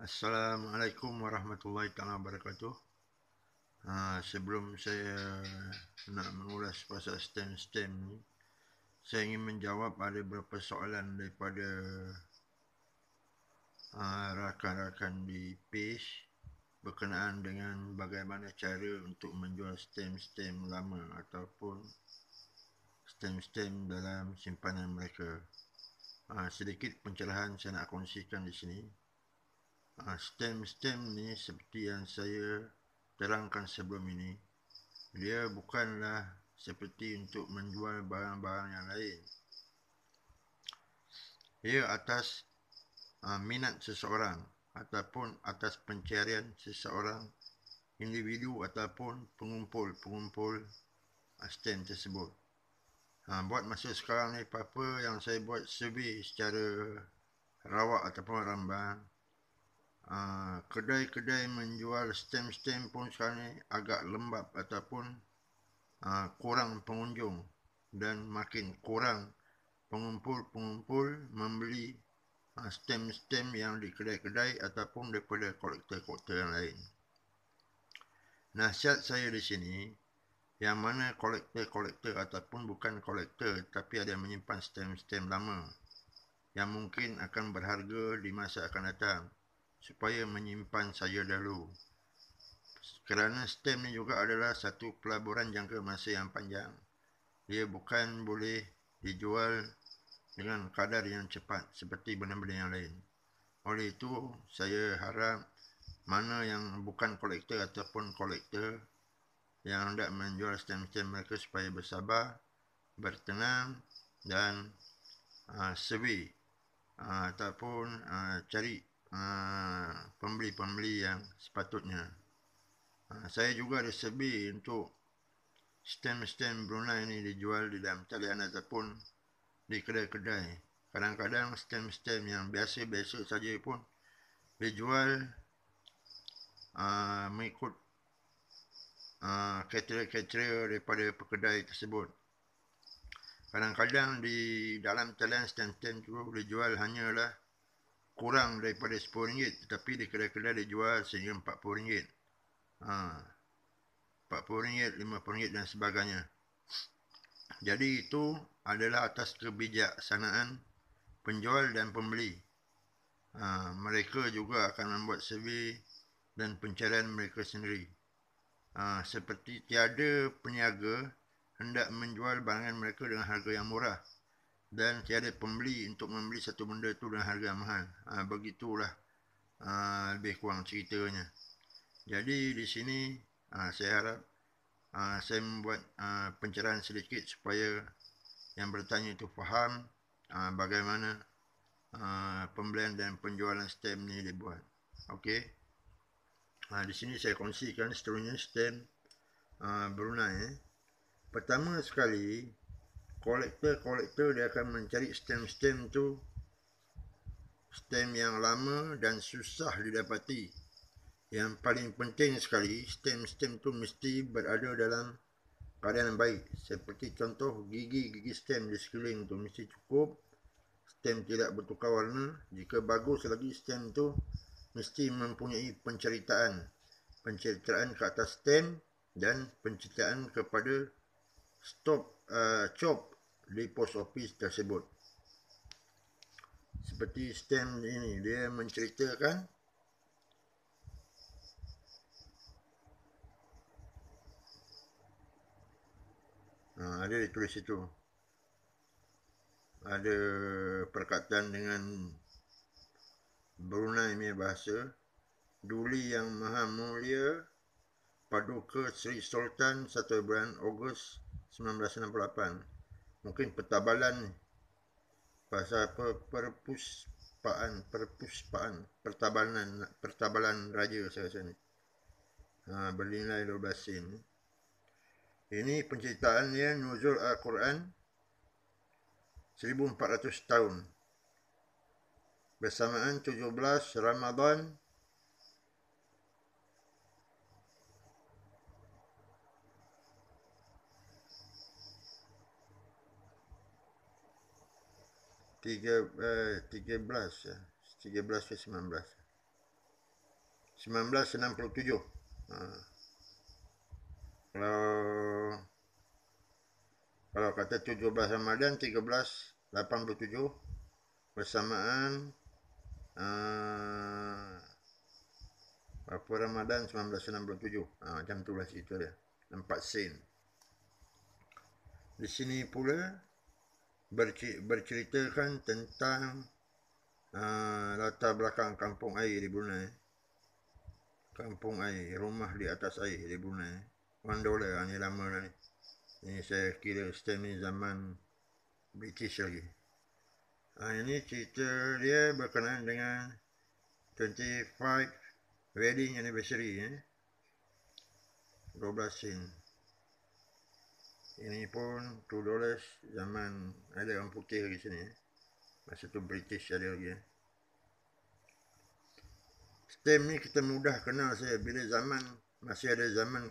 Assalamualaikum warahmatullahi taala wabarakatuh. Ha, sebelum saya nak mengulas pasal stem stem ni, saya ingin menjawab ada beberapa soalan daripada uh, rakan-rakan di page berkenaan dengan bagaimana cara untuk menjual stem stem lama ataupun stem stem dalam simpanan mereka. Uh, sedikit pencerahan saya nak kongsikan di sini stem-stem ah, ni seperti yang saya terangkan sebelum ini dia bukanlah seperti untuk menjual barang-barang yang lain ia atas uh, minat seseorang ataupun atas pencarian seseorang individu ataupun pengumpul-pengumpul ah, stem tersebut uh, buat masa sekarang ni apa-apa yang saya buat survey secara rawak ataupun rambang Ah, kedai-kedai menjual stem-stem pun sekarang ni agak lembab ataupun ah, kurang pengunjung dan makin kurang pengumpul-pengumpul membeli ah, stem-stem yang di kedai-kedai ataupun daripada kolektor-kolektor yang lain. Nasihat saya di sini, yang mana kolektor-kolektor ataupun bukan kolektor tapi ada yang menyimpan stem-stem lama yang mungkin akan berharga di masa akan datang supaya menyimpan saya dahulu. Kerana stem ni juga adalah satu pelaburan jangka masa yang panjang. Ia bukan boleh dijual dengan kadar yang cepat seperti benda-benda yang lain. Oleh itu, saya harap mana yang bukan kolektor ataupun kolektor yang hendak menjual stem-stem mereka supaya bersabar, bertenang dan uh, ah, survey uh, ah, ataupun uh, cari Ah, pembeli-pembeli yang sepatutnya. Ha, saya juga ada sebi untuk stem-stem Brunei ini dijual di dalam talian ataupun di kedai-kedai. Kadang-kadang stem-stem yang biasa-biasa saja pun dijual uh, mengikut uh, kriteria-kriteria daripada pekedai tersebut. Kadang-kadang di dalam talian stem-stem itu dijual hanyalah kurang daripada RM10 tetapi di kedai-kedai dia jual sehingga RM40 ha. RM40, RM50 dan sebagainya jadi itu adalah atas kebijaksanaan penjual dan pembeli ha. mereka juga akan membuat survey dan pencarian mereka sendiri ha. seperti tiada peniaga hendak menjual barangan mereka dengan harga yang murah dan tiada pembeli untuk membeli satu benda itu dengan harga mahal. Ha, begitulah ha, lebih kurang ceritanya. Jadi di sini ha, saya harap ha, saya membuat ha, pencerahan sedikit supaya yang bertanya itu faham ha, bagaimana ha, pembelian dan penjualan stem ini dibuat. Okey. Ha, di sini saya kongsikan seterusnya stem ha, Brunei. Eh. Pertama sekali, kolektor-kolektor dia akan mencari stem-stem tu stem yang lama dan susah didapati yang paling penting sekali stem-stem tu mesti berada dalam keadaan yang baik seperti contoh gigi-gigi stem di sekeliling tu mesti cukup stem tidak bertukar warna jika bagus lagi stem tu mesti mempunyai penceritaan penceritaan ke atas stem dan penceritaan kepada stop uh, cop di pos office tersebut. Seperti stem ini, dia menceritakan uh, ada ditulis itu ada perkataan dengan Brunei punya bahasa Duli Yang Maha Mulia Paduka Sri Sultan 1 bulan Ogos 1968 mungkin pertabalan pasal perpuspaan perpuspaan pertabalan pertabalan raja saya rasa ni ha, bernilai 12 sen ini penceritaan dia nuzul Al-Quran 1400 tahun bersamaan 17 Ramadan 1400 13 eh, ya. 13 ke 19. 1967. Ha. Kalau kalau kata 17 Ramadan 1387 bersamaan uh, apa Ramadan 1967 ha, ah, macam tu lah situ dia nampak sin di sini pula berceritakan tentang uh, latar belakang kampung air di Brunei. Kampung air, rumah di atas air di Brunei. One dollar ni lama lah ni. Ini saya kira stand ni zaman British lagi. Uh, ini cerita dia berkenaan dengan 25 wedding anniversary ni. Eh? 12 scene. Ini pun Tudores zaman ada orang putih lagi sini. Eh. Masa tu British ada lagi. Eh. Stem ni kita mudah kenal saya bila zaman masih ada zaman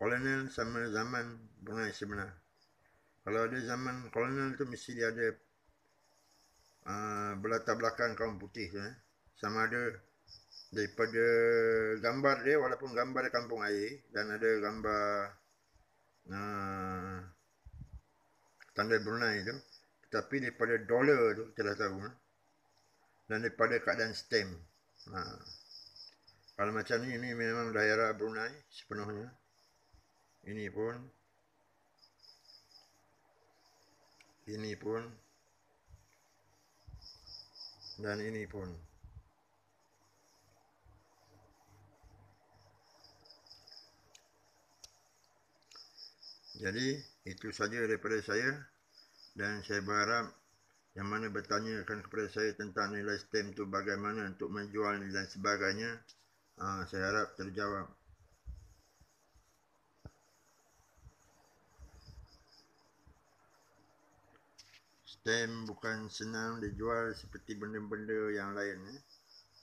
kolonel sama zaman Brunei sebenar. Kalau ada zaman kolonel tu mesti dia ada uh, ah, belata belakang kaum putih Eh. Sama ada daripada gambar dia walaupun gambar dia kampung air dan ada gambar uh, tanda Brunei tu tetapi daripada dolar tu kita dah tahu ha? dan daripada keadaan stem ha. kalau macam ni ini memang daerah Brunei sepenuhnya ini pun ini pun dan ini pun Jadi itu saja daripada saya dan saya berharap yang mana bertanya akan kepada saya tentang nilai stem tu bagaimana untuk menjual dan sebagainya uh, saya harap terjawab. Stem bukan senang dijual seperti benda-benda yang lain eh.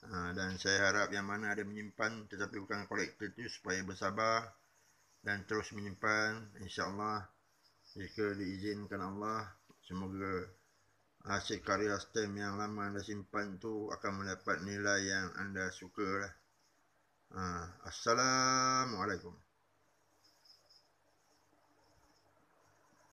Uh, dan saya harap yang mana ada menyimpan tetapi bukan kolektor tu supaya bersabar dan terus menyimpan insyaallah jika diizinkan Allah semoga hasil karya stem yang lama anda simpan tu akan mendapat nilai yang anda sukalah. Ah, Assalamualaikum.